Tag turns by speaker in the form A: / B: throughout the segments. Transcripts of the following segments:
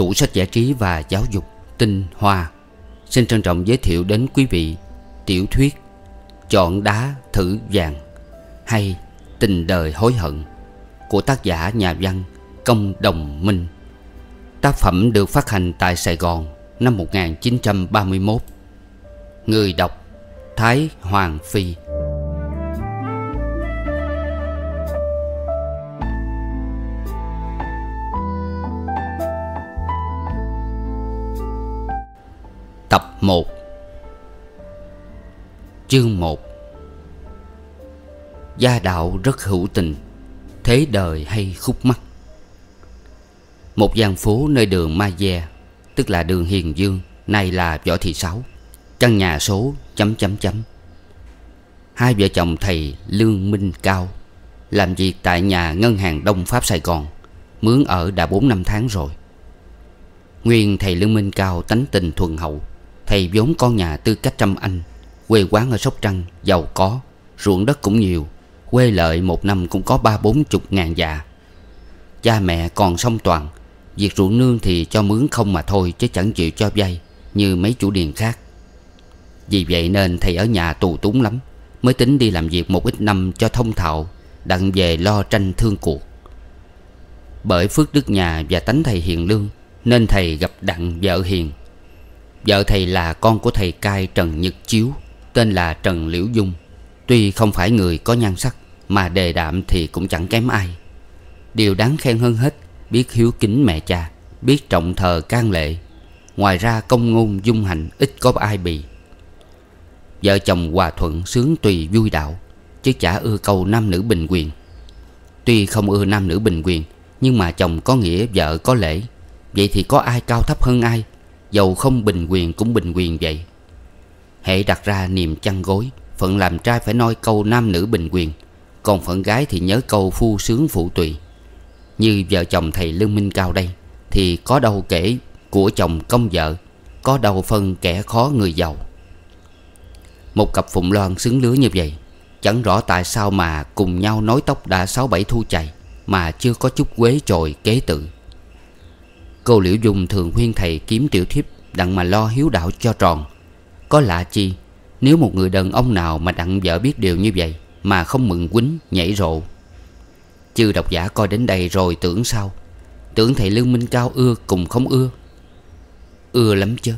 A: tủ sách giải trí và giáo dục tinh hoa Xin trân trọng giới thiệu đến quý vị tiểu thuyết Chọn đá thử vàng hay Tình đời hối hận của tác giả nhà văn Công Đồng Minh Tác phẩm được phát hành tại Sài Gòn năm 1931 Người đọc Thái Hoàng Phi 1 Chương 1 Gia đạo rất hữu tình Thế đời hay khúc mắt Một gian phố nơi đường Ma Gia Tức là đường Hiền Dương Nay là Võ Thị Sáu Căn nhà số chấm chấm chấm Hai vợ chồng thầy Lương Minh Cao Làm việc tại nhà ngân hàng Đông Pháp Sài Gòn Mướn ở đã 4 năm tháng rồi Nguyên thầy Lương Minh Cao tánh tình thuần hậu Thầy vốn con nhà tư cách trăm anh Quê quán ở Sóc Trăng Giàu có Ruộng đất cũng nhiều Quê lợi một năm cũng có ba bốn chục ngàn dạ Cha mẹ còn song toàn Việc ruộng nương thì cho mướn không mà thôi Chứ chẳng chịu cho vay Như mấy chủ điền khác Vì vậy nên thầy ở nhà tù túng lắm Mới tính đi làm việc một ít năm cho thông thạo Đặng về lo tranh thương cuộc Bởi phước đức nhà và tánh thầy hiền lương Nên thầy gặp đặng vợ hiền Vợ thầy là con của thầy cai Trần Nhật Chiếu Tên là Trần Liễu Dung Tuy không phải người có nhan sắc Mà đề đạm thì cũng chẳng kém ai Điều đáng khen hơn hết Biết hiếu kính mẹ cha Biết trọng thờ can lệ Ngoài ra công ngôn dung hành ít có ai bì Vợ chồng hòa thuận sướng tùy vui đạo Chứ chả ưa câu nam nữ bình quyền Tuy không ưa nam nữ bình quyền Nhưng mà chồng có nghĩa vợ có lễ Vậy thì có ai cao thấp hơn ai Dầu không bình quyền cũng bình quyền vậy Hệ đặt ra niềm chăn gối Phận làm trai phải nói câu nam nữ bình quyền Còn phận gái thì nhớ câu phu sướng phụ tùy Như vợ chồng thầy Lương Minh Cao đây Thì có đâu kể của chồng công vợ Có đâu phân kẻ khó người giàu Một cặp phụng loan xứng lứa như vậy Chẳng rõ tại sao mà cùng nhau nói tóc đã sáu bảy thu chạy Mà chưa có chút quế trồi kế tự Cô Liễu Dung thường khuyên thầy kiếm tiểu thiếp Đặng mà lo hiếu đạo cho tròn Có lạ chi Nếu một người đàn ông nào mà đặng vợ biết điều như vậy Mà không mừng quýnh nhảy rộ Chư độc giả coi đến đây rồi tưởng sao Tưởng thầy Lương Minh Cao ưa cùng không ưa Ưa lắm chứ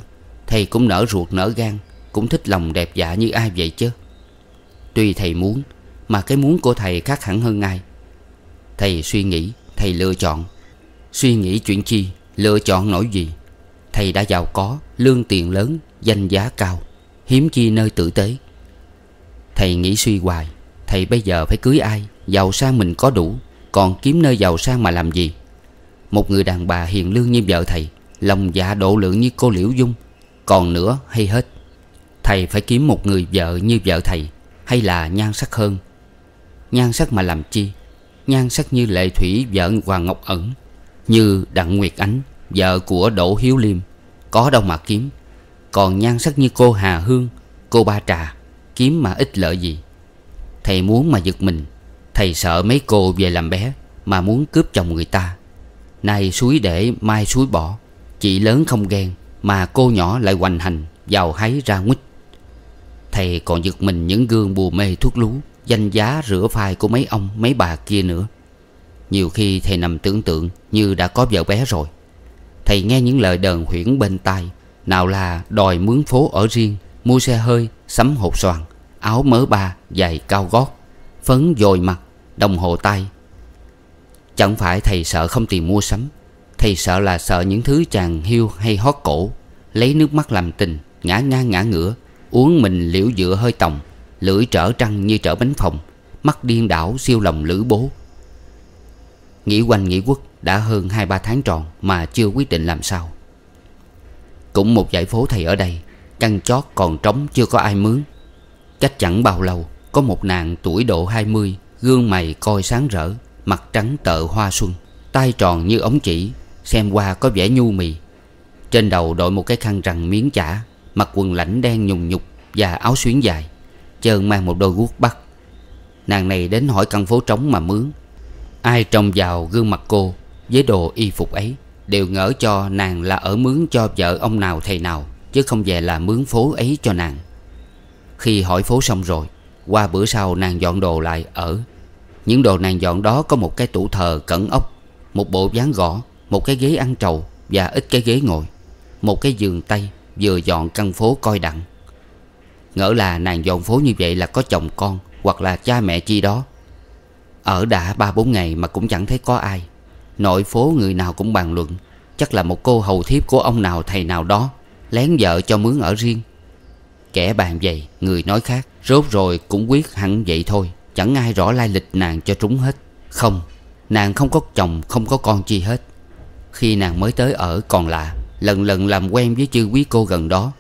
A: Thầy cũng nở ruột nở gan Cũng thích lòng đẹp dạ như ai vậy chứ Tuy thầy muốn Mà cái muốn của thầy khác hẳn hơn ai Thầy suy nghĩ Thầy lựa chọn Suy nghĩ chuyện chi Lựa chọn nổi gì Thầy đã giàu có Lương tiền lớn Danh giá cao Hiếm chi nơi tử tế Thầy nghĩ suy hoài Thầy bây giờ phải cưới ai Giàu sang mình có đủ Còn kiếm nơi giàu sang mà làm gì Một người đàn bà hiền lương như vợ thầy Lòng dạ độ lượng như cô Liễu Dung Còn nữa hay hết Thầy phải kiếm một người vợ như vợ thầy Hay là nhan sắc hơn Nhan sắc mà làm chi Nhan sắc như lệ thủy vợ Hoàng Ngọc Ẩn Như Đặng Nguyệt Ánh Vợ của Đỗ Hiếu Liêm Có đâu mà kiếm Còn nhan sắc như cô Hà Hương Cô Ba Trà Kiếm mà ít lợi gì Thầy muốn mà giật mình Thầy sợ mấy cô về làm bé Mà muốn cướp chồng người ta Nay suối để mai suối bỏ Chị lớn không ghen Mà cô nhỏ lại hoành hành giàu háy ra nguýt Thầy còn giật mình những gương bù mê thuốc lú Danh giá rửa phai của mấy ông mấy bà kia nữa Nhiều khi thầy nằm tưởng tượng Như đã có vợ bé rồi Thầy nghe những lời đờn huyễn bên tai Nào là đòi mướn phố ở riêng Mua xe hơi, sắm hột xoàn Áo mớ ba, giày cao gót Phấn dồi mặt, đồng hồ tay Chẳng phải thầy sợ không tiền mua sắm Thầy sợ là sợ những thứ chàng hiu hay hót cổ Lấy nước mắt làm tình Ngã ngang ngã ngửa Uống mình liễu dựa hơi tòng Lưỡi trở trăng như trở bánh phòng Mắt điên đảo siêu lòng lữ bố Nghĩ quanh nghĩ quất đã hơn 2-3 tháng tròn mà chưa quyết định làm sao Cũng một giải phố thầy ở đây Căn chót còn trống chưa có ai mướn Cách chẳng bao lâu Có một nàng tuổi độ 20 Gương mày coi sáng rỡ Mặt trắng tợ hoa xuân tay tròn như ống chỉ Xem qua có vẻ nhu mì Trên đầu đội một cái khăn rằn miếng chả Mặc quần lãnh đen nhùng nhục Và áo xuyến dài Chơn mang một đôi guốc bắt Nàng này đến hỏi căn phố trống mà mướn Ai trông vào gương mặt cô Với đồ y phục ấy Đều ngỡ cho nàng là ở mướn cho vợ ông nào thầy nào Chứ không về là mướn phố ấy cho nàng Khi hỏi phố xong rồi Qua bữa sau nàng dọn đồ lại ở Những đồ nàng dọn đó có một cái tủ thờ cẩn ốc Một bộ ván gõ Một cái ghế ăn trầu Và ít cái ghế ngồi Một cái giường tây Vừa dọn căn phố coi đặng Ngỡ là nàng dọn phố như vậy là có chồng con Hoặc là cha mẹ chi đó ở đã ba bốn ngày mà cũng chẳng thấy có ai Nội phố người nào cũng bàn luận Chắc là một cô hầu thiếp của ông nào thầy nào đó Lén vợ cho mướn ở riêng Kẻ bàn vậy Người nói khác Rốt rồi cũng quyết hẳn vậy thôi Chẳng ai rõ lai lịch nàng cho trúng hết Không Nàng không có chồng không có con chi hết Khi nàng mới tới ở còn lạ Lần lần làm quen với chư quý cô gần đó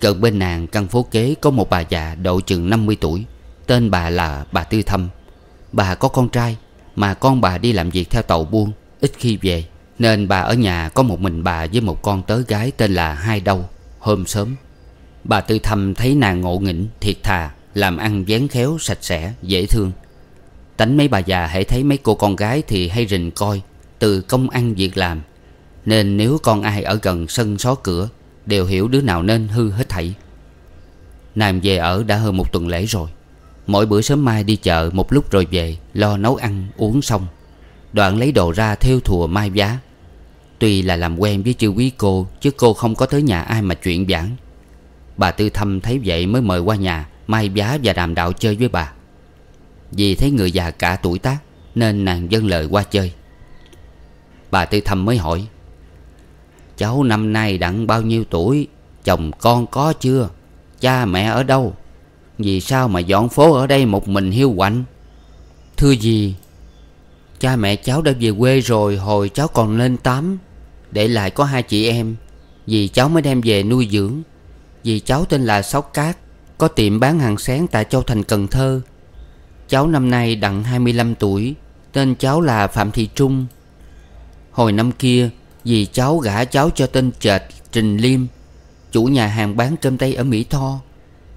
A: Gần bên nàng căn phố kế có một bà già độ chừng 50 tuổi Tên bà là bà Tư Thâm Bà có con trai Mà con bà đi làm việc theo tàu buôn Ít khi về Nên bà ở nhà có một mình bà với một con tớ gái tên là Hai Đâu Hôm sớm Bà Tư Thâm thấy nàng ngộ nghĩnh, thiệt thà Làm ăn vén khéo, sạch sẽ, dễ thương Tánh mấy bà già hãy thấy mấy cô con gái thì hay rình coi Từ công ăn việc làm Nên nếu con ai ở gần sân xó cửa Đều hiểu đứa nào nên hư hết thảy Nàng về ở đã hơn một tuần lễ rồi Mỗi bữa sớm mai đi chợ một lúc rồi về Lo nấu ăn uống xong Đoạn lấy đồ ra theo thùa mai giá Tuy là làm quen với chư quý cô Chứ cô không có tới nhà ai mà chuyện giảng Bà Tư Thâm thấy vậy mới mời qua nhà Mai giá và đàm đạo chơi với bà Vì thấy người già cả tuổi tác Nên nàng dâng lời qua chơi Bà Tư Thâm mới hỏi Cháu năm nay đặng bao nhiêu tuổi Chồng con có chưa Cha mẹ ở đâu vì sao mà dọn phố ở đây một mình hiu quạnh Thưa gì Cha mẹ cháu đã về quê rồi hồi cháu còn lên tám Để lại có hai chị em Vì cháu mới đem về nuôi dưỡng Vì cháu tên là Sóc Cát Có tiệm bán hàng sáng tại Châu Thành Cần Thơ Cháu năm nay đặng 25 tuổi Tên cháu là Phạm Thị Trung Hồi năm kia Vì cháu gả cháu cho tên trệt Trình Liêm Chủ nhà hàng bán cơm tây ở Mỹ Tho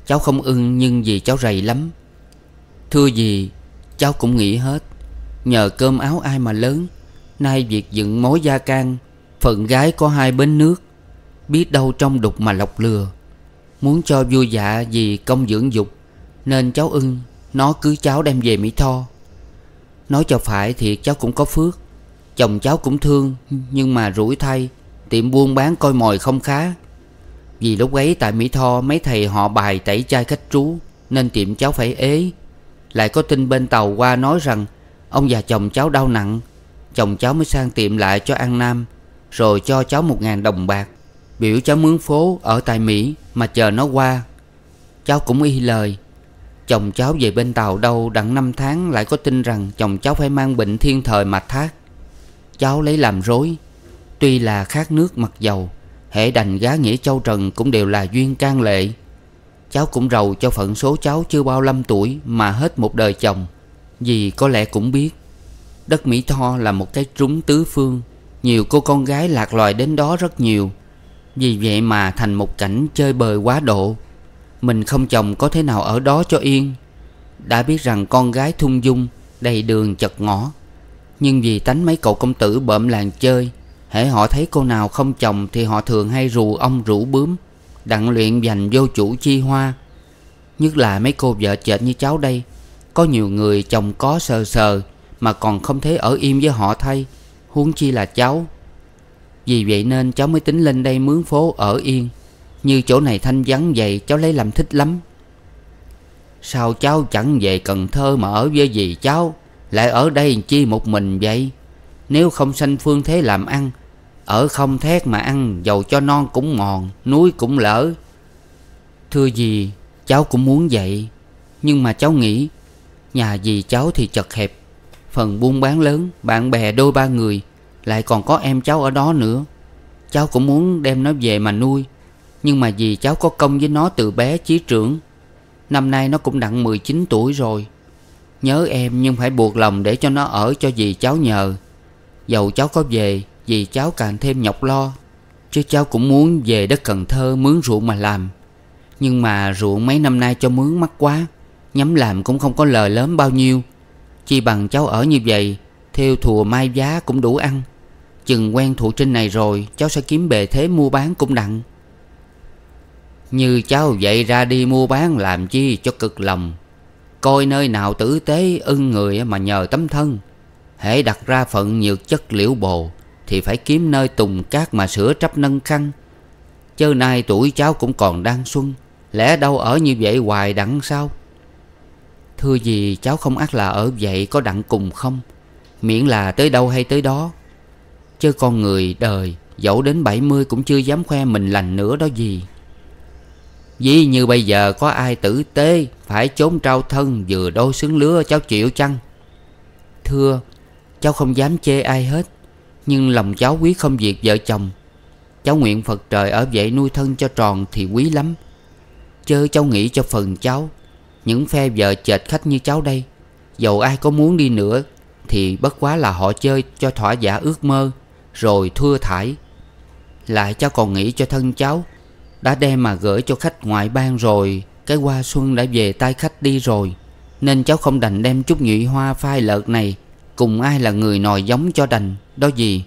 A: Cháu không ưng nhưng vì cháu rầy lắm Thưa gì Cháu cũng nghĩ hết Nhờ cơm áo ai mà lớn Nay việc dựng mối gia can Phận gái có hai bến nước Biết đâu trong đục mà lọc lừa Muốn cho vui dạ vì công dưỡng dục Nên cháu ưng Nó cứ cháu đem về Mỹ Tho Nói cho phải thì cháu cũng có phước Chồng cháu cũng thương Nhưng mà rủi thay Tiệm buôn bán coi mồi không khá vì lúc ấy tại Mỹ Tho mấy thầy họ bài tẩy chai khách trú Nên tiệm cháu phải ế Lại có tin bên tàu qua nói rằng Ông già chồng cháu đau nặng Chồng cháu mới sang tiệm lại cho An Nam Rồi cho cháu một ngàn đồng bạc Biểu cháu mướn phố ở tại Mỹ Mà chờ nó qua Cháu cũng y lời Chồng cháu về bên tàu đâu đặng năm tháng Lại có tin rằng chồng cháu phải mang bệnh thiên thời mà thác Cháu lấy làm rối Tuy là khác nước mặc dầu Hệ đành giá nghĩa châu Trần cũng đều là duyên can lệ Cháu cũng rầu cho phận số cháu chưa bao lăm tuổi Mà hết một đời chồng Vì có lẽ cũng biết Đất Mỹ Tho là một cái trúng tứ phương Nhiều cô con gái lạc loài đến đó rất nhiều Vì vậy mà thành một cảnh chơi bời quá độ Mình không chồng có thế nào ở đó cho yên Đã biết rằng con gái thung dung Đầy đường chật ngõ Nhưng vì tánh mấy cậu công tử bợm làng chơi Hễ họ thấy cô nào không chồng Thì họ thường hay rù ông rủ bướm Đặng luyện dành vô chủ chi hoa Nhất là mấy cô vợ chệt như cháu đây Có nhiều người chồng có sờ sờ Mà còn không thấy ở im với họ thay Huống chi là cháu Vì vậy nên cháu mới tính lên đây mướn phố ở yên Như chỗ này thanh vắng vậy cháu lấy làm thích lắm Sao cháu chẳng về Cần Thơ mà ở với gì cháu Lại ở đây chi một mình vậy nếu không sanh phương thế làm ăn Ở không thét mà ăn Dầu cho non cũng mòn Núi cũng lỡ Thưa dì Cháu cũng muốn vậy Nhưng mà cháu nghĩ Nhà dì cháu thì chật hẹp Phần buôn bán lớn Bạn bè đôi ba người Lại còn có em cháu ở đó nữa Cháu cũng muốn đem nó về mà nuôi Nhưng mà dì cháu có công với nó từ bé chí trưởng Năm nay nó cũng đặng 19 tuổi rồi Nhớ em nhưng phải buộc lòng để cho nó ở cho dì cháu nhờ Dầu cháu có về Vì cháu càng thêm nhọc lo Chứ cháu cũng muốn về đất Cần Thơ mướn ruộng mà làm Nhưng mà ruộng mấy năm nay cho mướn mắc quá Nhắm làm cũng không có lời lớn bao nhiêu Chi bằng cháu ở như vậy Theo thùa mai giá cũng đủ ăn Chừng quen thuộc trên này rồi Cháu sẽ kiếm bề thế mua bán cũng đặng Như cháu vậy ra đi mua bán làm chi cho cực lòng Coi nơi nào tử tế ưng người mà nhờ tấm thân hễ đặt ra phận nhược chất liễu bồ thì phải kiếm nơi tùng cát mà sửa trắp nâng khăn chớ nay tuổi cháu cũng còn đang xuân lẽ đâu ở như vậy hoài đặng sao thưa gì cháu không ác là ở vậy có đặng cùng không miễn là tới đâu hay tới đó chứ con người đời dẫu đến bảy mươi cũng chưa dám khoe mình lành nữa đó gì Ví như bây giờ có ai tử tế Phải trốn trao thân vừa đôi xứng lứa cháu chịu chăng Thưa Cháu không dám chê ai hết Nhưng lòng cháu quý không việc vợ chồng Cháu nguyện Phật trời ở vậy nuôi thân cho tròn thì quý lắm Chớ cháu nghĩ cho phần cháu Những phe vợ chệt khách như cháu đây Dầu ai có muốn đi nữa Thì bất quá là họ chơi cho thỏa giả ước mơ Rồi thưa thải Lại cháu còn nghĩ cho thân cháu Đã đem mà gửi cho khách ngoại bang rồi Cái hoa xuân đã về tay khách đi rồi Nên cháu không đành đem chút nhụy hoa phai lợt này Cùng ai là người nòi giống cho đành Đó gì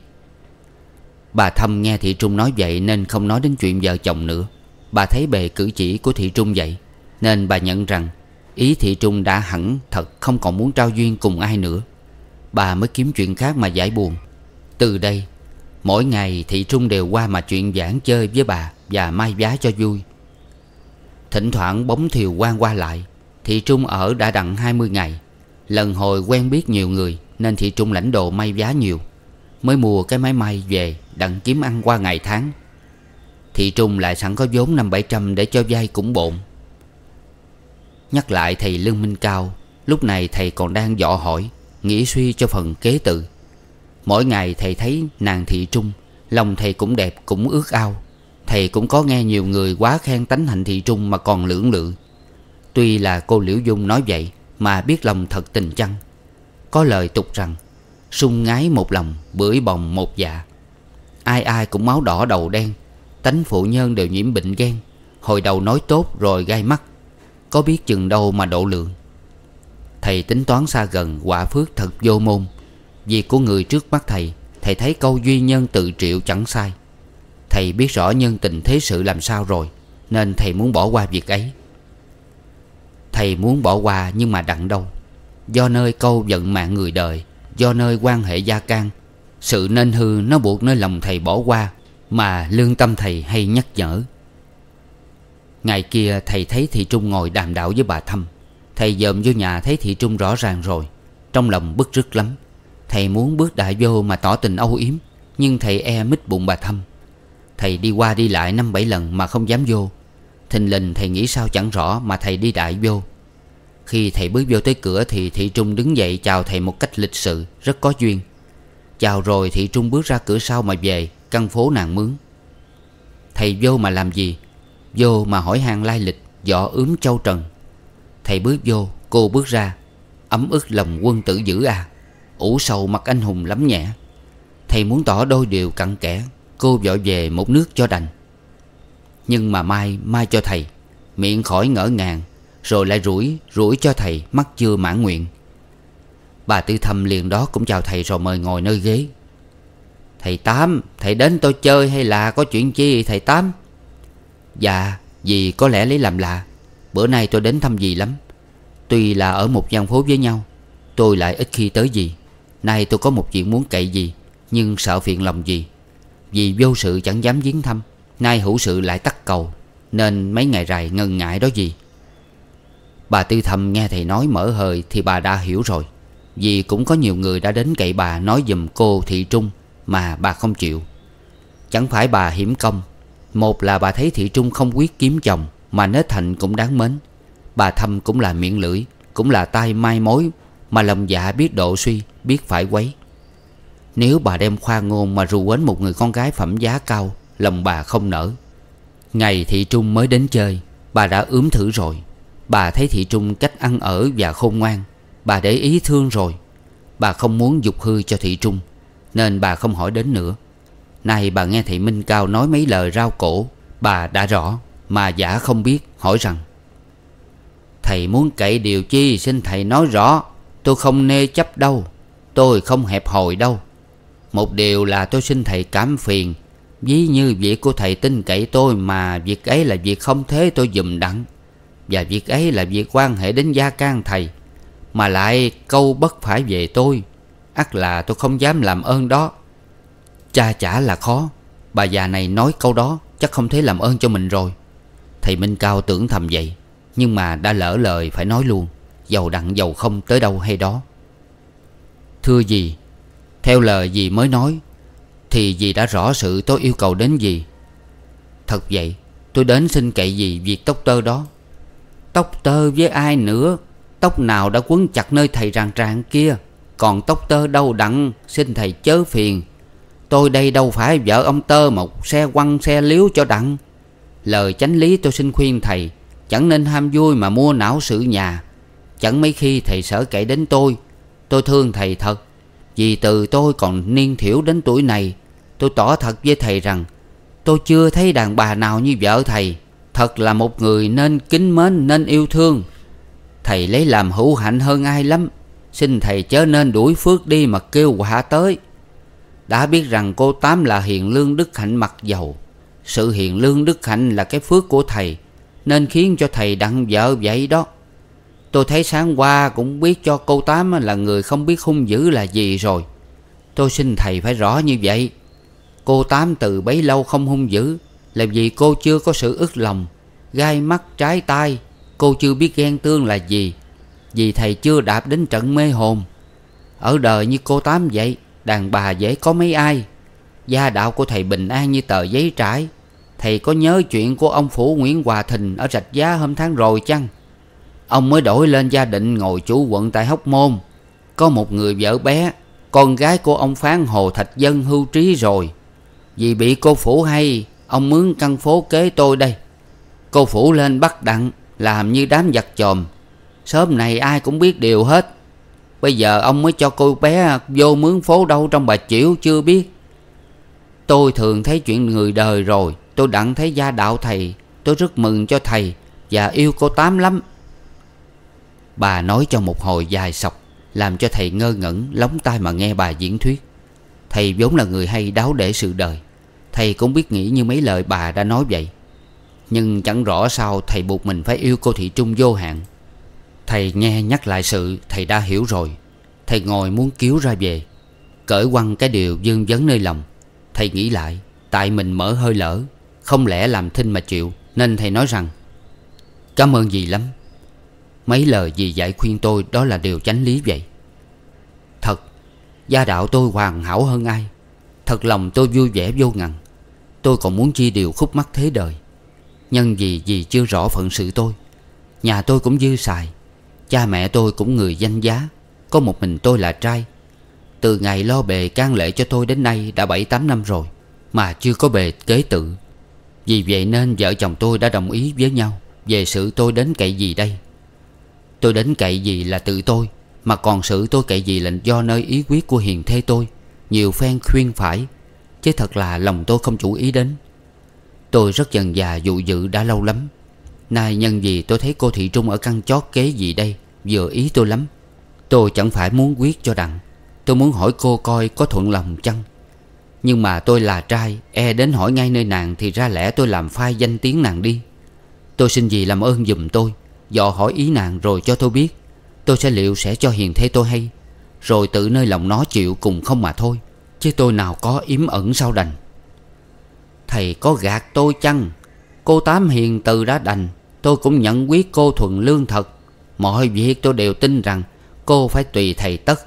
A: Bà Thâm nghe Thị Trung nói vậy Nên không nói đến chuyện vợ chồng nữa Bà thấy bề cử chỉ của Thị Trung vậy Nên bà nhận rằng Ý Thị Trung đã hẳn thật không còn muốn trao duyên cùng ai nữa Bà mới kiếm chuyện khác mà giải buồn Từ đây Mỗi ngày Thị Trung đều qua mà chuyện giảng chơi với bà Và mai vá cho vui Thỉnh thoảng bóng thiều quan qua lại Thị Trung ở đã đặng 20 ngày Lần hồi quen biết nhiều người nên thị trung lãnh đồ may vá nhiều Mới mua cái máy may về Đặng kiếm ăn qua ngày tháng Thị trung lại sẵn có vốn năm bảy trăm Để cho vay cũng bộn Nhắc lại thầy Lương Minh Cao Lúc này thầy còn đang dọ hỏi Nghĩ suy cho phần kế tự Mỗi ngày thầy thấy nàng thị trung Lòng thầy cũng đẹp cũng ước ao Thầy cũng có nghe nhiều người quá khen tánh hạnh thị trung mà còn lưỡng lự Tuy là cô Liễu Dung nói vậy Mà biết lòng thật tình chăng có lời tục rằng Sung ngái một lòng bưởi bồng một dạ Ai ai cũng máu đỏ đầu đen Tánh phụ nhân đều nhiễm bệnh ghen Hồi đầu nói tốt rồi gai mắt Có biết chừng đâu mà độ lượng Thầy tính toán xa gần quả phước thật vô môn Việc của người trước mắt thầy Thầy thấy câu duy nhân tự triệu chẳng sai Thầy biết rõ nhân tình thế sự làm sao rồi Nên thầy muốn bỏ qua việc ấy Thầy muốn bỏ qua nhưng mà đặng đâu Do nơi câu giận mạng người đời Do nơi quan hệ gia can Sự nên hư nó buộc nơi lòng thầy bỏ qua Mà lương tâm thầy hay nhắc nhở Ngày kia thầy thấy thị trung ngồi đàm đạo với bà Thâm Thầy dòm vô nhà thấy thị trung rõ ràng rồi Trong lòng bức rứt lắm Thầy muốn bước đại vô mà tỏ tình âu yếm Nhưng thầy e mít bụng bà Thâm Thầy đi qua đi lại năm bảy lần mà không dám vô Thình lình thầy nghĩ sao chẳng rõ mà thầy đi đại vô khi thầy bước vô tới cửa thì Thị Trung đứng dậy chào thầy một cách lịch sự, rất có duyên. Chào rồi Thị Trung bước ra cửa sau mà về, căn phố nàng mướn. Thầy vô mà làm gì? Vô mà hỏi hàng lai lịch, võ ướm châu trần. Thầy bước vô, cô bước ra. Ấm ức lòng quân tử dữ à. Ủ sầu mặt anh hùng lắm nhẹ. Thầy muốn tỏ đôi điều cặn kẽ, cô vội về một nước cho đành. Nhưng mà mai, mai cho thầy, miệng khỏi ngỡ ngàng rồi lại rủi Rủi cho thầy mắt chưa mãn nguyện Bà Tư Thâm liền đó cũng chào thầy rồi mời ngồi nơi ghế Thầy Tám Thầy đến tôi chơi hay là có chuyện chi thầy Tám Dạ Vì có lẽ lấy làm lạ Bữa nay tôi đến thăm dì lắm Tuy là ở một gian phố với nhau Tôi lại ít khi tới dì Nay tôi có một chuyện muốn cậy dì Nhưng sợ phiền lòng dì Vì vô sự chẳng dám viếng thăm Nay hữu sự lại tắt cầu Nên mấy ngày rày ngần ngại đó dì Bà Tư Thầm nghe thầy nói mở hời thì bà đã hiểu rồi Vì cũng có nhiều người đã đến cậy bà nói dùm cô Thị Trung Mà bà không chịu Chẳng phải bà hiểm công Một là bà thấy Thị Trung không quyết kiếm chồng Mà nết thành cũng đáng mến Bà Thầm cũng là miệng lưỡi Cũng là tay mai mối Mà lòng dạ biết độ suy Biết phải quấy Nếu bà đem khoa ngôn mà rù quến một người con gái phẩm giá cao Lòng bà không nở Ngày Thị Trung mới đến chơi Bà đã ướm thử rồi Bà thấy thị trung cách ăn ở và khôn ngoan Bà để ý thương rồi Bà không muốn dục hư cho thị trung Nên bà không hỏi đến nữa Nay bà nghe thị Minh Cao nói mấy lời rao cổ Bà đã rõ Mà giả không biết hỏi rằng Thầy muốn cậy điều chi xin thầy nói rõ Tôi không nê chấp đâu Tôi không hẹp hòi đâu Một điều là tôi xin thầy cảm phiền Ví như việc của thầy tin cậy tôi Mà việc ấy là việc không thế tôi dùm đặng và việc ấy là việc quan hệ đến gia can thầy Mà lại câu bất phải về tôi ắt là tôi không dám làm ơn đó Cha chả là khó Bà già này nói câu đó Chắc không thể làm ơn cho mình rồi Thầy Minh Cao tưởng thầm vậy Nhưng mà đã lỡ lời phải nói luôn Dầu đặng dầu không tới đâu hay đó Thưa dì Theo lời dì mới nói Thì dì đã rõ sự tôi yêu cầu đến gì Thật vậy Tôi đến xin cậy dì việc tóc tơ đó Tóc tơ với ai nữa Tóc nào đã quấn chặt nơi thầy ràng ràng kia Còn tóc tơ đâu đặng Xin thầy chớ phiền Tôi đây đâu phải vợ ông tơ một xe quăng xe liếu cho đặng Lời chánh lý tôi xin khuyên thầy Chẳng nên ham vui mà mua não sự nhà Chẳng mấy khi thầy sợ kể đến tôi Tôi thương thầy thật Vì từ tôi còn niên thiểu đến tuổi này Tôi tỏ thật với thầy rằng Tôi chưa thấy đàn bà nào như vợ thầy Thật là một người nên kính mến nên yêu thương Thầy lấy làm hữu hạnh hơn ai lắm Xin thầy chớ nên đuổi phước đi mà kêu quả tới Đã biết rằng cô Tám là hiền lương đức hạnh mặc dầu Sự hiền lương đức hạnh là cái phước của thầy Nên khiến cho thầy đặng vợ vậy đó Tôi thấy sáng qua cũng biết cho cô Tám là người không biết hung dữ là gì rồi Tôi xin thầy phải rõ như vậy Cô Tám từ bấy lâu không hung dữ là vì cô chưa có sự ức lòng Gai mắt trái tay Cô chưa biết ghen tương là gì Vì thầy chưa đạp đến trận mê hồn Ở đời như cô Tám vậy Đàn bà dễ có mấy ai Gia đạo của thầy bình an như tờ giấy trải Thầy có nhớ chuyện của ông Phủ Nguyễn Hòa Thình Ở Rạch Giá hôm tháng rồi chăng Ông mới đổi lên gia định ngồi chủ quận tại Hóc Môn Có một người vợ bé Con gái của ông Phán Hồ Thạch Dân hưu trí rồi Vì bị cô Phủ hay Ông mướn căn phố kế tôi đây Cô phủ lên bắt đặng Làm như đám giặc chòm Sớm này ai cũng biết điều hết Bây giờ ông mới cho cô bé vô mướn phố đâu trong bà chiểu chưa biết Tôi thường thấy chuyện người đời rồi Tôi đặng thấy gia đạo thầy Tôi rất mừng cho thầy Và yêu cô Tám lắm Bà nói cho một hồi dài sọc Làm cho thầy ngơ ngẩn Lóng tai mà nghe bà diễn thuyết Thầy vốn là người hay đáo để sự đời Thầy cũng biết nghĩ như mấy lời bà đã nói vậy Nhưng chẳng rõ sao thầy buộc mình phải yêu cô Thị Trung vô hạn Thầy nghe nhắc lại sự thầy đã hiểu rồi Thầy ngồi muốn cứu ra về Cởi quăng cái điều dương vấn nơi lòng Thầy nghĩ lại Tại mình mở hơi lỡ Không lẽ làm thinh mà chịu Nên thầy nói rằng Cảm ơn dì lắm Mấy lời dì dạy khuyên tôi đó là điều chánh lý vậy Thật Gia đạo tôi hoàn hảo hơn ai Thật lòng tôi vui vẻ vô ngần Tôi còn muốn chia điều khúc mắc thế đời Nhân gì gì chưa rõ phận sự tôi Nhà tôi cũng dư xài Cha mẹ tôi cũng người danh giá Có một mình tôi là trai Từ ngày lo bề can lệ cho tôi đến nay Đã 7-8 năm rồi Mà chưa có bề kế tự Vì vậy nên vợ chồng tôi đã đồng ý với nhau Về sự tôi đến cậy gì đây Tôi đến cậy gì là tự tôi Mà còn sự tôi cậy gì là do nơi ý quyết của hiền thê tôi nhiều phen khuyên phải Chứ thật là lòng tôi không chủ ý đến Tôi rất dần già dụ dự đã lâu lắm Nay nhân gì tôi thấy cô Thị Trung ở căn chót kế gì đây Vừa ý tôi lắm Tôi chẳng phải muốn quyết cho đặng Tôi muốn hỏi cô coi có thuận lòng chăng Nhưng mà tôi là trai E đến hỏi ngay nơi nàng Thì ra lẽ tôi làm phai danh tiếng nàng đi Tôi xin gì làm ơn dùm tôi Dò hỏi ý nàng rồi cho tôi biết Tôi sẽ liệu sẽ cho hiền thế tôi hay rồi tự nơi lòng nó chịu cùng không mà thôi Chứ tôi nào có yếm ẩn sao đành Thầy có gạt tôi chăng Cô Tám hiền từ đã đành Tôi cũng nhận quyết cô thuần lương thật Mọi việc tôi đều tin rằng Cô phải tùy thầy tất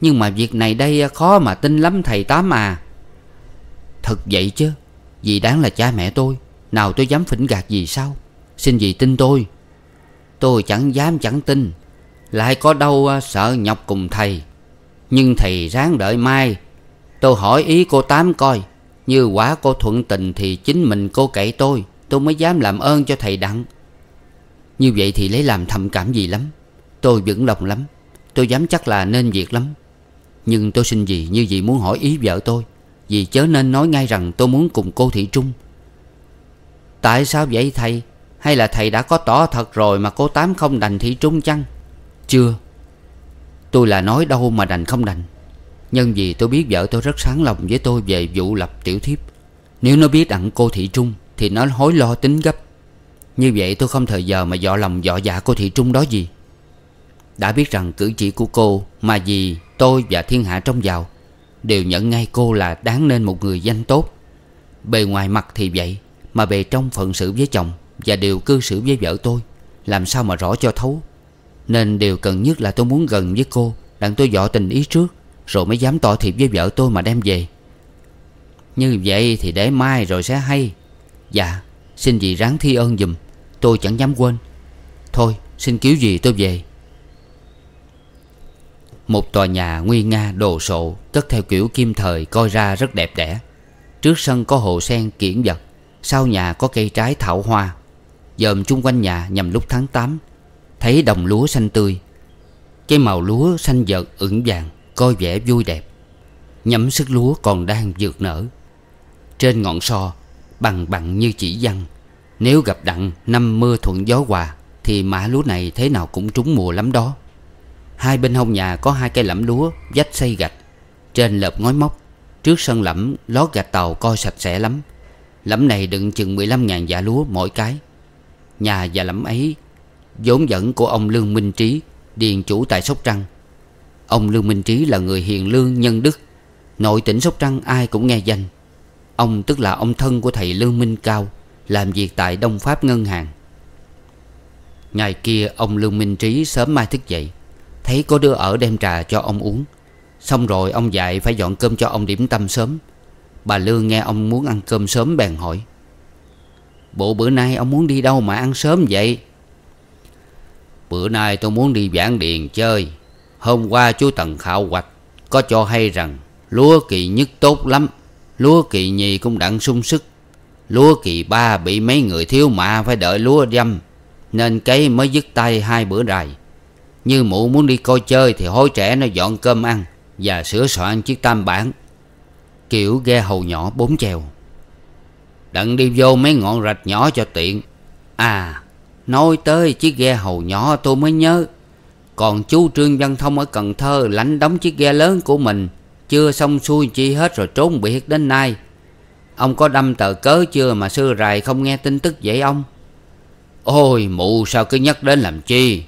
A: Nhưng mà việc này đây khó mà tin lắm thầy Tám à Thật vậy chứ vì đáng là cha mẹ tôi Nào tôi dám phỉnh gạt gì sao Xin dì tin tôi Tôi chẳng dám chẳng tin lại có đâu à, sợ nhọc cùng thầy Nhưng thầy ráng đợi mai Tôi hỏi ý cô Tám coi Như quả cô thuận tình thì chính mình cô cậy tôi Tôi mới dám làm ơn cho thầy đặng Như vậy thì lấy làm thầm cảm gì lắm Tôi vững lòng lắm Tôi dám chắc là nên việc lắm Nhưng tôi xin gì như vậy muốn hỏi ý vợ tôi Vì chớ nên nói ngay rằng tôi muốn cùng cô Thị Trung Tại sao vậy thầy Hay là thầy đã có tỏ thật rồi mà cô Tám không đành Thị Trung chăng chưa Tôi là nói đâu mà đành không đành Nhân vì tôi biết vợ tôi rất sáng lòng với tôi về vụ lập tiểu thiếp Nếu nó biết đặng cô Thị Trung Thì nó hối lo tính gấp Như vậy tôi không thời giờ mà dọ lòng dọ dạ cô Thị Trung đó gì Đã biết rằng cử chỉ của cô Mà vì tôi và thiên hạ trong giàu Đều nhận ngay cô là đáng nên một người danh tốt Bề ngoài mặt thì vậy Mà bề trong phận xử với chồng Và đều cư xử với vợ tôi Làm sao mà rõ cho thấu nên điều cần nhất là tôi muốn gần với cô Đặng tôi dọ tình ý trước Rồi mới dám tỏ thiệp với vợ tôi mà đem về Như vậy thì để mai rồi sẽ hay Dạ Xin dì ráng thi ơn dùm Tôi chẳng dám quên Thôi xin cứu gì tôi về Một tòa nhà nguy nga đồ sộ Cất theo kiểu kim thời coi ra rất đẹp đẽ Trước sân có hồ sen kiển vật Sau nhà có cây trái thảo hoa Dòm chung quanh nhà nhằm lúc tháng 8 Thấy đồng lúa xanh tươi Cái màu lúa xanh vợt ửng vàng Coi vẻ vui đẹp Nhắm sức lúa còn đang vượt nở Trên ngọn so Bằng bằng như chỉ văn Nếu gặp đặng năm mưa thuận gió hòa Thì mã lúa này thế nào cũng trúng mùa lắm đó Hai bên hông nhà có hai cây lẫm lúa Dách xây gạch Trên lợp ngói móc Trước sân lẫm lót gạch tàu coi sạch sẽ lắm Lẫm này đựng chừng mười lăm ngàn dạ lúa mỗi cái Nhà và lẫm ấy vốn dẫn của ông Lương Minh Trí Điền chủ tại Sóc Trăng Ông Lương Minh Trí là người hiền lương nhân đức Nội tỉnh Sóc Trăng ai cũng nghe danh Ông tức là ông thân của thầy Lương Minh Cao Làm việc tại Đông Pháp Ngân hàng Ngày kia ông Lương Minh Trí sớm mai thức dậy Thấy có đứa ở đem trà cho ông uống Xong rồi ông dạy phải dọn cơm cho ông điểm tâm sớm Bà Lương nghe ông muốn ăn cơm sớm bèn hỏi Bộ bữa nay ông muốn đi đâu mà ăn sớm vậy Bữa nay tôi muốn đi Giảng Điền chơi Hôm qua chú Tần khảo Hoạch Có cho hay rằng Lúa kỳ nhất tốt lắm Lúa kỳ nhì cũng đặng sung sức Lúa kỳ ba bị mấy người thiếu mạ Phải đợi lúa dâm Nên cấy mới dứt tay hai bữa rày Như mụ muốn đi coi chơi Thì hối trẻ nó dọn cơm ăn Và sửa soạn chiếc tam bản Kiểu ghe hầu nhỏ bốn chèo Đặng đi vô mấy ngọn rạch nhỏ cho tiện À Nói tới chiếc ghe hầu nhỏ tôi mới nhớ Còn chú Trương Văn Thông ở Cần Thơ lãnh đóng chiếc ghe lớn của mình Chưa xong xuôi chi hết rồi trốn biệt đến nay Ông có đâm tờ cớ chưa mà xưa rài không nghe tin tức vậy ông Ôi mụ sao cứ nhắc đến làm chi